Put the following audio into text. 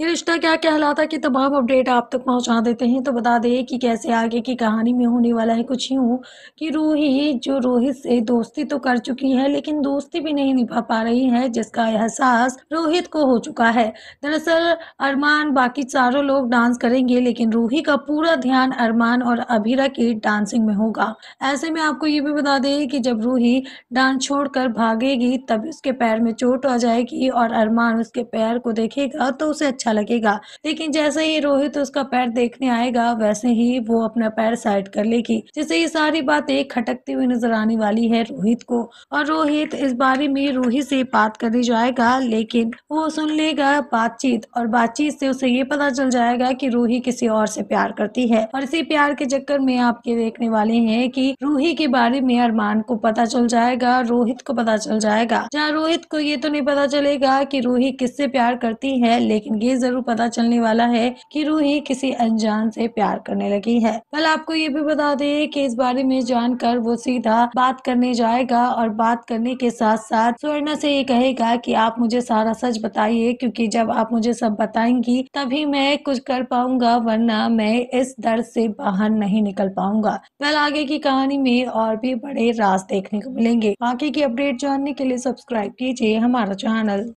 ये रिश्ता क्या कहलाता कि तमाम अपडेट आप तक पहुंचा देते हैं तो बता दें कि कैसे आगे की कहानी में होने वाला है कुछ यूँ कि रूही जो रोहित से दोस्ती तो कर चुकी है लेकिन दोस्ती भी नहीं निभा पा रही है जिसका एहसास रोहित को हो चुका है दरअसल अरमान बाकी चारों लोग डांस करेंगे लेकिन रूही का पूरा ध्यान अरमान और अभिरा की डांसिंग में होगा ऐसे में आपको ये भी बता दें कि जब रूही डांस छोड़कर भागेगी तभी उसके पैर में चोट आ जाएगी और अरमान उसके पैर को देखेगा तो उसे अच्छा लगेगा लेकिन जैसे ही रोहित उसका पैर देखने आएगा वैसे ही वो अपना पैर साइड कर लेगी जिससे ये सारी बातें खटकती हुई नजर आने वाली है रोहित को और रोहित इस बारे में रोहित से बात करने जाएगा लेकिन वो सुन लेगा बातचीत और बातचीत से उसे ये पता चल जाएगा कि रूही किसी और से प्यार करती है और इसी प्यार के चक्कर में आपके देखने वाले हैं कि रूही के बारे में अरमान को पता चल जाएगा रोहित को पता चल जाएगा जहाँ रोहित को ये तो नहीं पता चलेगा कि रूही किससे प्यार करती है लेकिन ये ये जरूर पता चलने वाला है कि रूही किसी अनजान से प्यार करने लगी है कल आपको ये भी बता दे कि इस बारे में जानकर वो सीधा बात करने जाएगा और बात करने के साथ साथ स्वर्णा से ये कहेगा कि आप मुझे सारा सच बताइए क्योंकि जब आप मुझे सब बताएंगी तभी मैं कुछ कर पाऊंगा वरना मैं इस दर्द से बाहर नहीं निकल पाऊंगा कल आगे की कहानी में और भी बड़े राज देखने को मिलेंगे बाकी की अपडेट जानने के लिए सब्सक्राइब कीजिए हमारा चैनल